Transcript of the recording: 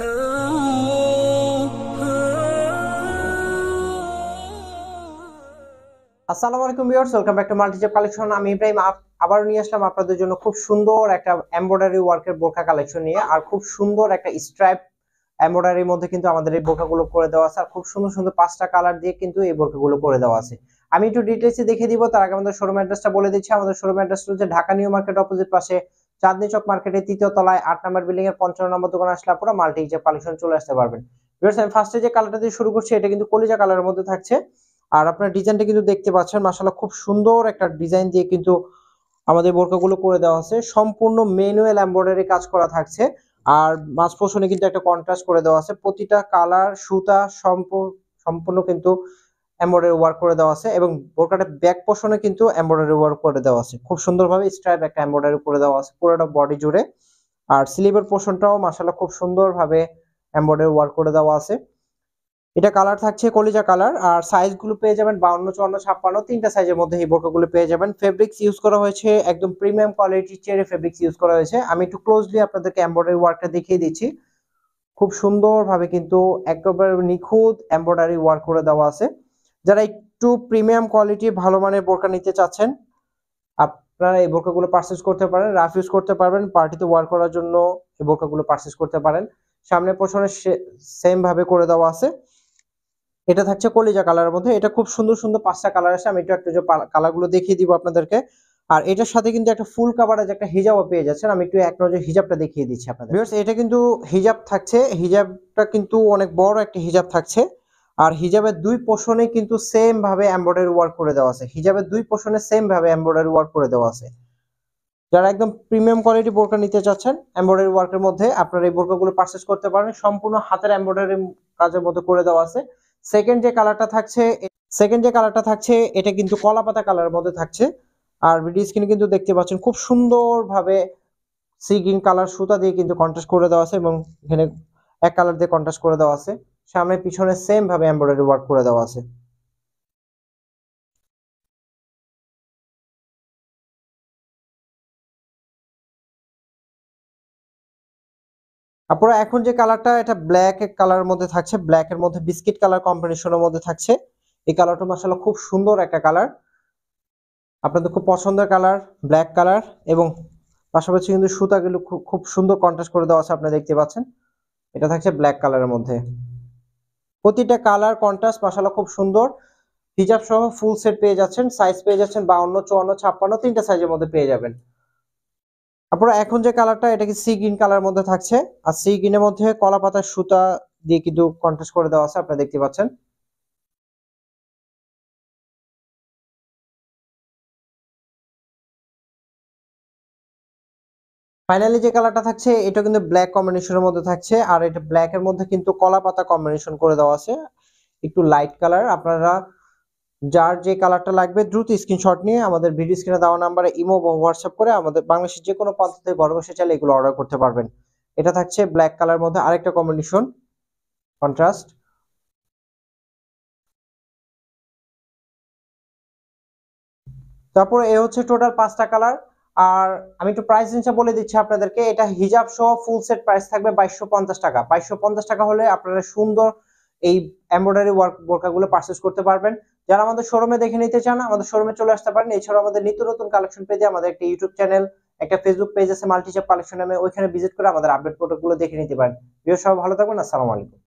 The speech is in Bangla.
আসসালামু আলাইকুম ভিউয়ার্স ওয়েলকাম ব্যাক টু মাল্টিজেপ কালেকশন আমি ইব্রাহিম আবারও নিয়ে আসলাম আপনাদের জন্য খুব সুন্দর একটা এমব্রয়ডারি ওয়ার্কের বোরকা কালেকশন নিয়ে আর খুব সুন্দর একটা স্ট্রাইপ এমব্রয়ডারির মধ্যে কিন্তু আমাদের এই বোরকাগুলো করে দেওয়া আছে আর খুব সুন্দর সুন্দর পাঁচটা কালার দিয়ে কিন্তু এই বোরকাগুলো করে দেওয়া আছে আমি একটু ডিটেলসে দেখে দিব তার আগে আমাদের শোরুম অ্যাড্রেসটা বলে দিচ্ছি আমাদের শোরুম অ্যাড্রেসটা হচ্ছে ঢাকা নিউ মার্কেট অপোজিট পাশে চাঁদনি চক মার্কেটের তৃতীয় তলায় আট নম্বর বিল্ডিং এর পঞ্চান্ন নম্বর দোকান আসলে আপনারা মাল্টি হিজাব কালেকশন চলে আসতে পারবেন ফার্স্টে যে কালারটা দিয়ে শুরু করছে এটা কিন্তু কলিজা কালারের মধ্যে থাকছে আর আপনার ডিজাইনটা কিন্তু দেখতে পাচ্ছেন মাসাল্লাহ খুব সুন্দর একটা ডিজাইন দিয়ে কিন্তু আমাদের বোরকাগুলো করে দেওয়া আছে সম্পূর্ণ ম্যানুয়াল এম্বয়ডারি কাজ করা থাকছে আর মাছ পোষণে কিন্তু একটা কন্ট্রাস্ট করে দেওয়া আছে প্রতিটা কালার সুতা সম্পূর্ণ কিন্তু এম্বয়ডারি ওয়ার্ক করে দেওয়া আছে এবং বোরকাটের ব্যাক পোর্শনে কিন্তু এম্বয়ডারি ওয়ার্ক করে দেওয়া আছে খুব সুন্দরভাবে স্ট্রাইপ একটা এম্বয়ডারি করে দেওয়া আছে পুরোটা বডি জুড়ে আর স্লিভের পোর্শনটাও মাসাল্লাহ খুব সুন্দরভাবে এম্বয়ডারি ওয়ার্ক করে দেওয়া আছে এটা কালার থাকছে কলিজা কালার আর সাইজগুলো পেয়ে যাবেন বাউন্ন চুয়ান্ন ছাপ্পান্ন তিনটা সাইজের মধ্যে এই বোরকাগুলো পেয়ে যাবেন ফেব্রিক্স ইউজ করা হয়েছে একদম প্রিমিয়াম কোয়ালিটির চেয়ারে ফেব্রিক্স ইউজ করা হয়েছে আমি একটু ক্লোজলি আপনাদেরকে এম্বয়ডারি ওয়ার্কটা দেখিয়ে দিচ্ছি খুব সুন্দরভাবে কিন্তু একেবারে নিখুঁত এম্বয়ডারি ওয়ার্ক করে দেওয়া আছে যারা একটু প্রিমিয়াম কোয়ালিটি ভালো মানের বোরকা নিতে চাচ্ছেন আপনারা এই বোরকাগুলো পারচেস করতে পারেন রাফ ইউজ করতে পারবেন পার্টিতে ওয়ার করার জন্য এই বোরকাগুলো পারচেস করতে পারেন সামনে পোষণে সেম ভাবে করে দেওয়া আছে এটা থাকছে কলিজা কালারের মধ্যে এটা খুব সুন্দর সুন্দর পাঁচটা কালার আছে আমি একটু একটু যে কালারগুলো দেখিয়ে দিব আপনাদেরকে আর এটার সাথে কিন্তু একটা ফুল কাভারেজ একটা হিজাবও পেয়ে যাচ্ছেন আমি একটু এক নজর হিজাবটা দেখিয়ে দিচ্ছি আপনাদের এটা কিন্তু হিজাব থাকছে হিজাবটা কিন্তু অনেক বড় একটা হিজাব থাকছে আর হিজাবের দুই পোষণে কিন্তু সেম ভাবে এমব্রয়ডারি ওয়ার্ক করে দেওয়া আছে হিজাবের দুই পোষণে সেম ভাবে এমব্রয়ডারি ওয়ার্ক করে দেওয়া আছে যারা একদম প্রিমিয়াম কোয়ালিটি বোরকা নিতে চাচ্ছেন এমব্রয়ডারি ওয়ার্কের মধ্যে আপনারা এই বোরকাগুলো পারচেস করতে পারেন সম্পূর্ণ হাতের এমব্রয়ডারি কাজের মধ্যে করে দেওয়া আছে সেকেন্ড যে কালারটা থাকছে সেকেন্ড যে কালারটা থাকছে এটা কিন্তু কলা পাতা কালারের মধ্যে থাকছে আর ভিডিও স্ক্রিনে কিন্তু দেখতে পাচ্ছেন খুব সুন্দরভাবে সি গ্রিন কালার সুতা দিয়ে কিন্তু কন্ট্রাস্ট করে দেওয়া আছে এবং এখানে এক কালার দিয়ে কন্ট্রাস্ট করে দেওয়া আছে সামনে পিছনে সেম ভাবে এমব্রয়ডারি ওয়ার্ক করে দেওয়া আছে আপনারা এখন যে কালারটা এটা ব্ল্যাক কালার মধ্যে থাকছে ব্ল্যাক এর মধ্যে বিস্কিট কালার কম্বিনেশনের মধ্যে থাকছে এই কালারটা মাসাল্লাহ খুব সুন্দর একটা কালার আপনাদের খুব পছন্দের কালার ব্ল্যাক কালার এবং পাশাপাশি কিন্তু সুতাগুলো খুব সুন্দর কন্ট্রাস্ট করে দেওয়া আছে আপনারা দেখতে পাচ্ছেন এটা থাকছে ব্ল্যাক কালারের মধ্যে প্রতিটা কালার কন্ট্রাস্ট মাসালা খুব সুন্দর হিজাব সহ ফুল সেট পেয়ে যাচ্ছেন সাইজ পেয়ে যাচ্ছেন বাউন্ন চুয়ান্ন ছাপ্পান্ন তিনটা সাইজের মধ্যে পেয়ে যাবেন আপনার এখন যে কালারটা এটা কি সি গ্রিন কালার মধ্যে থাকছে আর সি গ্রিনের মধ্যে কলা পাতার সুতা দিয়ে কিন্তু কন্ট্রাস্ট করে দেওয়া আছে আপনারা দেখতে পাচ্ছেন ফাইনালি যে কালারটা থাকছে এটা কিন্তু ব্ল্যাক কম্বিনেশনের মধ্যে থাকছে আর এটা ব্ল্যাক এর মধ্যে কিন্তু কলা পাতা কম্বিনেশন করে দেওয়া আছে একটু লাইট কালার আপনারা যার যে কালারটা লাগবে দ্রুত স্ক্রিনশট নিয়ে আমাদের ভিডিও স্ক্রিনে দেওয়া নাম্বারে ইমো হোয়াটসঅ্যাপ করে আমাদের বাংলাদেশের যে কোনো প্রান্ত থেকে ঘর বসে চাইলে এগুলো অর্ডার করতে পারবেন এটা থাকছে ব্ল্যাক কালার মধ্যে আরেকটা কম্বিনেশন কন্ট্রাস্ট তারপরে এ হচ্ছে টোটাল পাঁচটা কালার আর আমি একটু প্রাইস রেঞ্জটা বলে দিচ্ছি আপনাদেরকে এটা হিজাব সহ ফুল সেট প্রাইস থাকবে বাইশশো পঞ্চাশ টাকা বাইশশো পঞ্চাশ টাকা হলে আপনারা সুন্দর এই এমব্রয়ডারি ওয়ার্ক বোরকাগুলো পারচেস করতে পারবেন যারা আমাদের শোরুমে দেখে নিতে চান আমাদের শোরুমে চলে আসতে পারেন এছাড়াও আমাদের নিত্য নতুন কালেকশন পেজে আমাদের একটা ইউটিউব চ্যানেল একটা ফেসবুক পেজ আছে মাল্টিচাপ কালেকশন নামে ওইখানে ভিজিট করে আমাদের আপডেট ফটোগুলো দেখে নিতে পারেন ভিডিও সবাই ভালো থাকবেন আসসালামু আলাইকুম